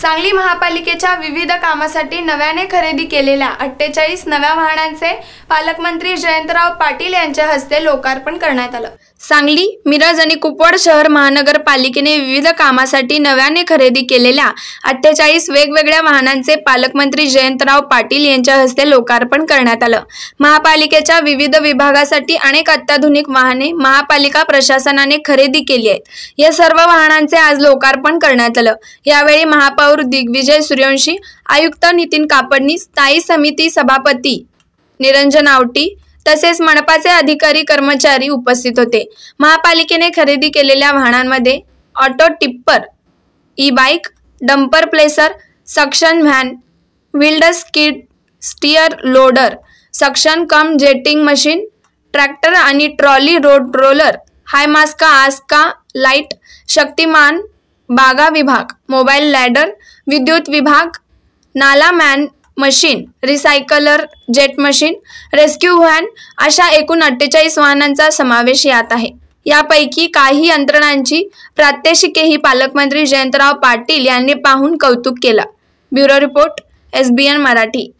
सांगली महापालिकेच्या विविध कामासाठी नव्याने खरेदी केलेल्या अठ्ठेचाळीस नव्या वाहनांचे पालकमंत्री जयंतराव पाटील यांच्या हस्ते लोकार्पण करण्यात आलं सांगली मिरज आणि कुपवाड शहर महानगरपालिकेने विविध कामासाठी नव्याने खरेदी केलेल्या अठ्ठेचाळीस वेगवेगळ्या वाहनांचे पालकमंत्री जयंतराव पाटील यांच्या हस्ते लोकार्पण करण्यात आलं महापालिकेच्या विविध विभागासाठी अनेक अत्याधुनिक वाहने महापालिका प्रशासनाने खरेदी केली आहेत या सर्व वाहनांचे आज लोकार्पण करण्यात आलं यावेळी महापौर दिग्विजय सूर्यवंशी आयुक्त नितीन कापडणी स्थायी समिती सभापती निरंजन आवटी तसेच मनपाचे अधिकारी कर्मचारी उपस्थित होते महापालिकेने खरेदी केलेल्या वाहनांमध्ये auto tipper e bike dumper placer suction van welders kit steer loader suction cum jetting machine tractor आणि ट्रॉली रोड रोलर हायमास्का आस्का लाईट शक्तिमान बागा विभाग मोबाईल लॅडर विद्युत विभाग नाला man machine recycler jet machine rescue van अशा एकूण अठ्ठेचाळीस वाहनांचा समावेश यात आहे यापैकी काही यंत्रणांची प्रात्यक्षिकेही पालकमंत्री जयंतराव पाटील यांनी पाहून कौतुक केला ब्युरो रिपोर्ट एस मराठी